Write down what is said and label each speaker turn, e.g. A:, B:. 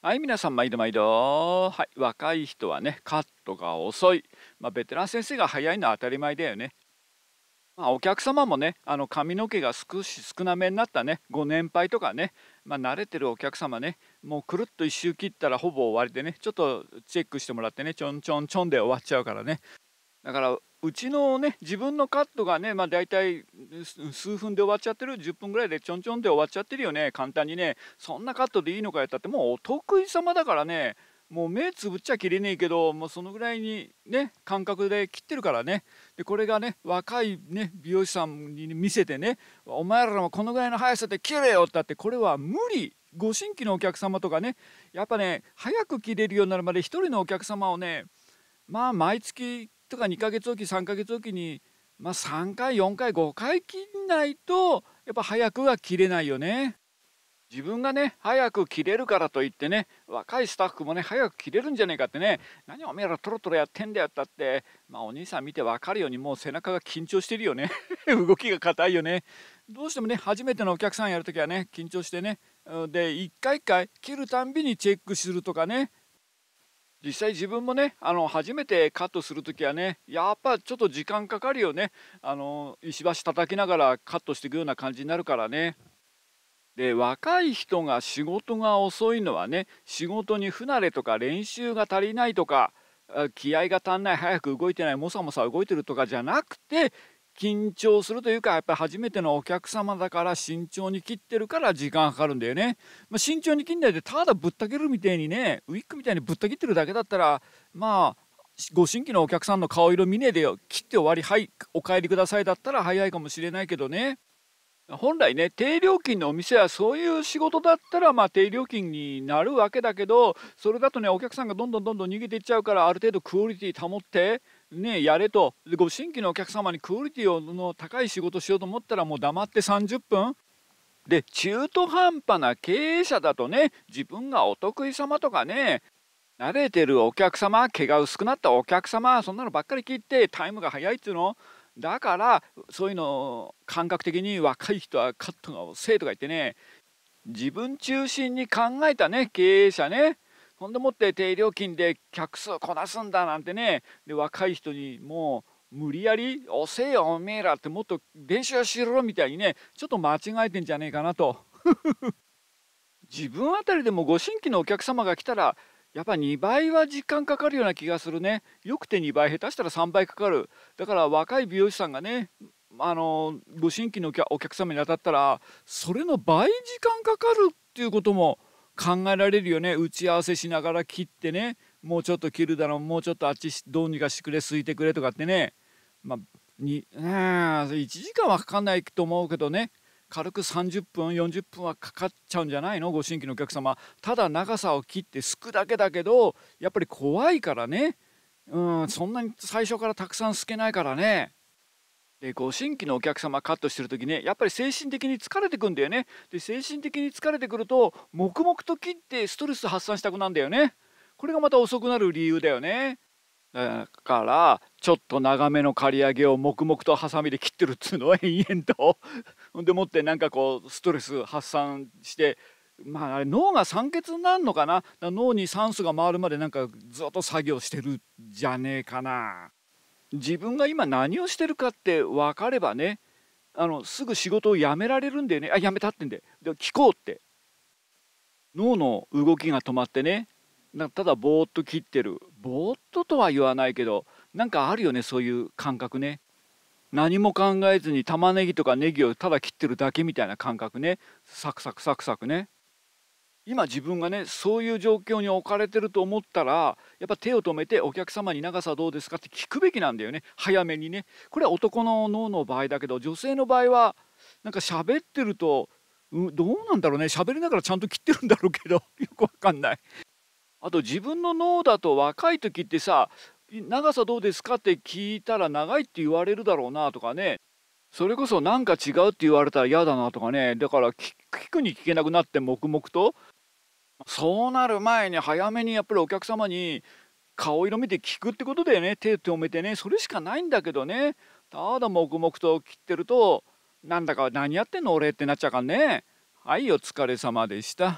A: はい、皆さん、毎度毎度。はい、若い人はね、カットが遅い。まあ、ベテラン先生が早いのは当たり前だよね。まあ、お客様もね、あの髪の毛が少し少なめになったね、ご年配とかね、まあ、慣れてるお客様ね、もうくるっと1周切ったらほぼ終わりでね、ちょっとチェックしてもらってね、ちょんちょんちょんで終わっちゃうからね。だからうちのね自分のカットがねまあ大体数分で終わっちゃってる10分ぐらいでちょんちょんで終わっちゃってるよね簡単にねそんなカットでいいのかやったってもうお得意様だからねもう目つぶっちゃ切れねえけどもうそのぐらいにね感覚で切ってるからねでこれがね若いね美容師さんに見せてねお前らもこのぐらいの速さで切れよってってこれは無理ご新規のお客様とかねやっぱね早く切れるようになるまで1人のお客様をねまあ毎月とか2ヶ月おき3ヶ月おきに、まあ、3回4回5回切んないとやっぱ早くは切れないよね。自分がね早く切れるからといってね若いスタッフもね早く切れるんじゃねえかってね何おめえらトロトロやってんだよったってまあお兄さん見て分かるようにもう背中が緊張してるよね 動きが硬いよねどうしてもね初めてのお客さんやるときはね緊張してねで1回1回切るたんびにチェックするとかね実際自分もねあの初めてカットする時はねやっぱちょっと時間かかるよねあの石橋叩きながらカットしていくような感じになるからね。で若い人が仕事が遅いのはね仕事に不慣れとか練習が足りないとか気合が足んない早く動いてないモサモサ動いてるとかじゃなくて緊張するというかやっぱり初めてのお客様だから慎重に切ってるから時間かかるんだよね、まあ、慎重に切んないでただぶったけるみたいにねウィッグみたいにぶった切ってるだけだったらまあご新規のお客さんの顔色見ねえでよ切って終わりはいお帰りくださいだったら早いかもしれないけどね本来ね低料金のお店はそういう仕事だったらまあ低料金になるわけだけどそれだとねお客さんがどんどんどんどん逃げていっちゃうからある程度クオリティ保ってね、やれとでご新規のお客様にクオリティの高い仕事しようと思ったらもう黙って30分で中途半端な経営者だとね自分がお得意様とかね慣れてるお客様毛が薄くなったお客様そんなのばっかり聞いてタイムが早いっつうのだからそういうの感覚的に若い人はカットが遅いとか言ってね自分中心に考えたね経営者ねほんでもって低料金で客数こなすんだなんてねで若い人にもう無理やり「遅えよおめえら」ってもっと練習しろみたいにねちょっと間違えてんじゃねえかなと 自分あたりでもご新規のお客様が来たらやっぱ2倍は時間かかるような気がするねよくて2倍下手したら3倍かかるだから若い美容師さんがねあのご新規のお客様に当たったらそれの倍時間かかるっていうことも考えられるよね打ち合わせしながら切ってねもうちょっと切るだろうもうちょっとあっちどうにかしてくれすいてくれとかってねまあ1時間はかかんないと思うけどね軽く30分40分はかかっちゃうんじゃないのご新規のお客様ただ長さを切ってすくだけだけどやっぱり怖いからねうんそんなに最初からたくさんすけないからねでう新規のお客様カットしてる時ねやっぱり精神的に疲れてくんだよねで精神的に疲れてくると黙々と切ってストレス発散したくなんだよねこれがまた遅くなる理由だよねだからちょっと長めの刈り上げを黙々とハサミで切ってるっつうのは延々と でもってなんかこうストレス発散してまあ、脳が酸欠になるのかな脳に酸素が回るまでなんかずっと作業してるじゃねえかな。自分が今何をしてるかって分かればねあのすぐ仕事を辞められるんだよねあ辞めたってんでで聞こうって脳の動きが止まってねただぼーっと切ってるぼーっととは言わないけどなんかあるよねそういう感覚ね何も考えずに玉ねぎとかネギをただ切ってるだけみたいな感覚ねサクサクサクサクね今自分がねそういう状況に置かれてると思ったらやっぱ手を止めてお客様に長さどうですかって聞くべきなんだよね早めにねこれは男の脳の場合だけど女性の場合はなんか喋ってるとどうなんだろうね喋りながらちゃんと切ってるんだろうけど よくわかんないあと自分の脳だと若い時ってさ長さどうですかって聞いたら長いって言われるだろうなとかねそれこそなんか違うって言われたら嫌だなとかねだから聞くに聞けなくなって黙々とそうなる前に早めにやっぱりお客様に顔色見て聞くってことだよね手止めてねそれしかないんだけどねただ黙々と切ってるとなんだか何やってんの俺ってなっちゃうからねはいお疲れ様でした。